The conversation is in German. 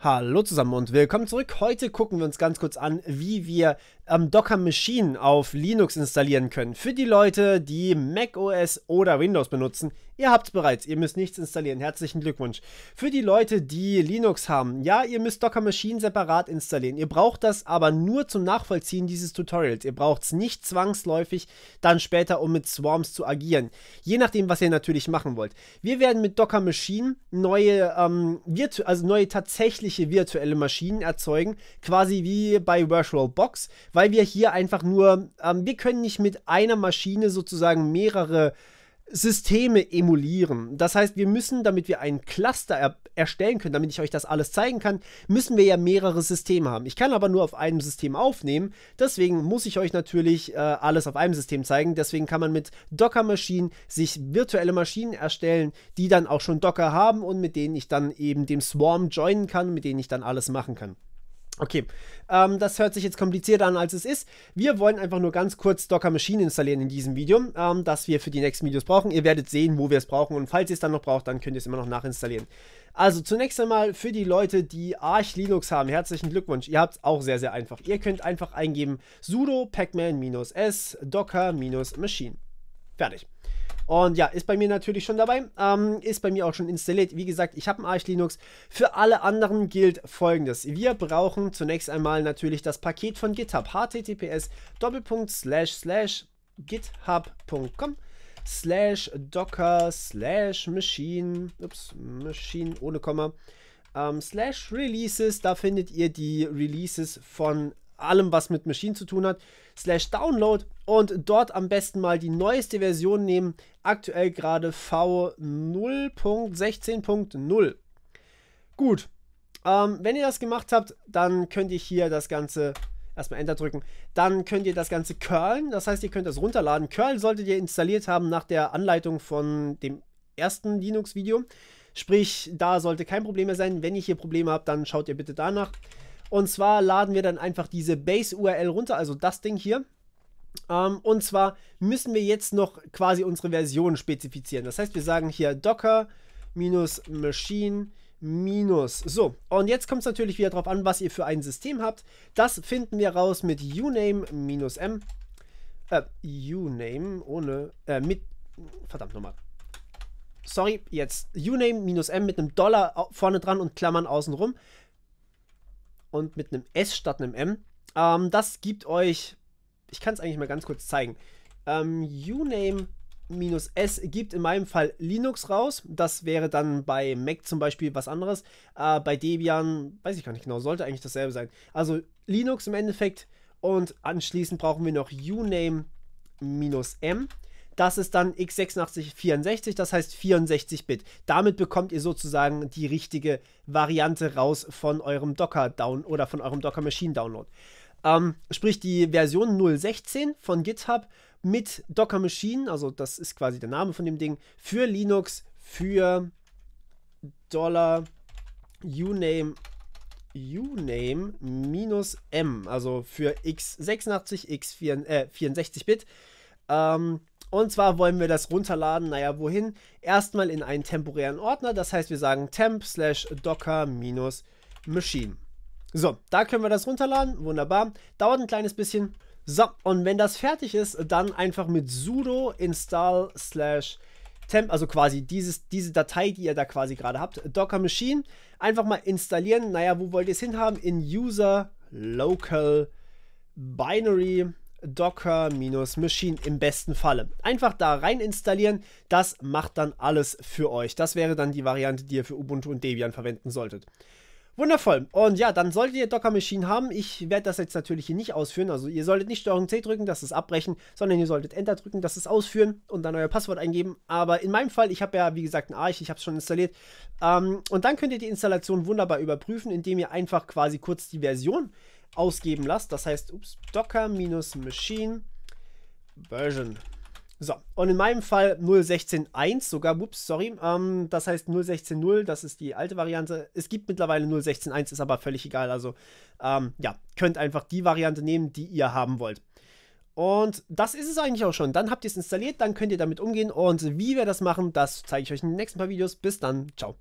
Hallo zusammen und willkommen zurück. Heute gucken wir uns ganz kurz an, wie wir ähm, Docker Machine auf Linux installieren können. Für die Leute, die Mac OS oder Windows benutzen, ihr habt es bereits, ihr müsst nichts installieren. Herzlichen Glückwunsch. Für die Leute, die Linux haben, ja, ihr müsst Docker Machine separat installieren. Ihr braucht das aber nur zum Nachvollziehen dieses Tutorials. Ihr braucht es nicht zwangsläufig dann später, um mit Swarms zu agieren. Je nachdem, was ihr natürlich machen wollt. Wir werden mit Docker Machine neue, ähm, also neue tatsächlich sämtliche virtuelle Maschinen erzeugen, quasi wie bei VirtualBox, weil wir hier einfach nur, ähm, wir können nicht mit einer Maschine sozusagen mehrere äh, Systeme emulieren. Das heißt, wir müssen, damit wir einen Cluster er erstellen können, damit ich euch das alles zeigen kann, müssen wir ja mehrere Systeme haben. Ich kann aber nur auf einem System aufnehmen, deswegen muss ich euch natürlich äh, alles auf einem System zeigen. Deswegen kann man mit Docker-Maschinen sich virtuelle Maschinen erstellen, die dann auch schon Docker haben und mit denen ich dann eben dem Swarm joinen kann, mit denen ich dann alles machen kann. Okay, ähm, das hört sich jetzt komplizierter an, als es ist. Wir wollen einfach nur ganz kurz Docker Machine installieren in diesem Video, ähm, das wir für die nächsten Videos brauchen. Ihr werdet sehen, wo wir es brauchen und falls ihr es dann noch braucht, dann könnt ihr es immer noch nachinstallieren. Also zunächst einmal für die Leute, die Arch Linux haben, herzlichen Glückwunsch. Ihr habt es auch sehr, sehr einfach. Ihr könnt einfach eingeben sudo pacman-s docker-machine. Fertig. Und ja, ist bei mir natürlich schon dabei. Ähm, ist bei mir auch schon installiert. Wie gesagt, ich habe ein Arch Linux. Für alle anderen gilt folgendes. Wir brauchen zunächst einmal natürlich das Paket von GitHub. https github.com slash docker slash machine ups, machine ohne Komma ähm, slash releases da findet ihr die Releases von allem, was mit Machine zu tun hat, slash download und dort am besten mal die neueste Version nehmen, aktuell gerade V0.16.0. Gut, ähm, wenn ihr das gemacht habt, dann könnt ihr hier das Ganze erstmal Enter drücken. Dann könnt ihr das Ganze curlen. Das heißt, ihr könnt das runterladen. Curl solltet ihr installiert haben nach der Anleitung von dem ersten Linux-Video. Sprich, da sollte kein Problem mehr sein. Wenn ihr hier Probleme habt, dann schaut ihr bitte danach. Und zwar laden wir dann einfach diese Base-URL runter, also das Ding hier. Ähm, und zwar müssen wir jetzt noch quasi unsere Version spezifizieren. Das heißt, wir sagen hier Docker minus Machine minus. So, und jetzt kommt es natürlich wieder darauf an, was ihr für ein System habt. Das finden wir raus mit uname minus m. Äh, uname ohne, äh, mit, verdammt nochmal. Sorry, jetzt uname minus m mit einem Dollar vorne dran und Klammern außenrum und mit einem S statt einem M. Ähm, das gibt euch, ich kann es eigentlich mal ganz kurz zeigen. Ähm, Uname minus S gibt in meinem Fall Linux raus. Das wäre dann bei Mac zum Beispiel was anderes. Äh, bei Debian, weiß ich gar nicht genau, sollte eigentlich dasselbe sein. Also Linux im Endeffekt und anschließend brauchen wir noch uname minus M. Das ist dann x 86 64, das heißt 64-Bit. Damit bekommt ihr sozusagen die richtige Variante raus von eurem Docker-Down oder von eurem Docker-Machine-Download. Ähm, sprich, die Version 0.16 von GitHub mit Docker Machine, also das ist quasi der Name von dem Ding, für Linux, für Dollar uname uname minus m, also für x86, x64-Bit. Äh, ähm, und zwar wollen wir das runterladen, naja, wohin? Erstmal in einen temporären Ordner, das heißt, wir sagen temp slash docker minus machine. So, da können wir das runterladen, wunderbar. Dauert ein kleines bisschen. So, und wenn das fertig ist, dann einfach mit sudo install slash temp, also quasi dieses, diese Datei, die ihr da quasi gerade habt, Docker Machine, einfach mal installieren. Naja, wo wollt ihr es hinhaben? In user local binary Docker-Machine im besten Falle. Einfach da rein installieren, das macht dann alles für euch. Das wäre dann die Variante, die ihr für Ubuntu und Debian verwenden solltet. Wundervoll. Und ja, dann solltet ihr Docker Machine haben. Ich werde das jetzt natürlich hier nicht ausführen. Also ihr solltet nicht Steuerung C drücken, das ist abbrechen, sondern ihr solltet Enter drücken, das ist ausführen und dann euer Passwort eingeben. Aber in meinem Fall, ich habe ja wie gesagt ein Arch, ich habe es schon installiert. Ähm, und dann könnt ihr die Installation wunderbar überprüfen, indem ihr einfach quasi kurz die Version ausgeben lasst. Das heißt, ups, Docker-Machine Version. So, und in meinem Fall 0.16.1 sogar, ups, sorry, ähm, das heißt 0.16.0, das ist die alte Variante. Es gibt mittlerweile 0.16.1, ist aber völlig egal, also ähm, ja, könnt einfach die Variante nehmen, die ihr haben wollt. Und das ist es eigentlich auch schon. Dann habt ihr es installiert, dann könnt ihr damit umgehen und wie wir das machen, das zeige ich euch in den nächsten paar Videos. Bis dann, ciao.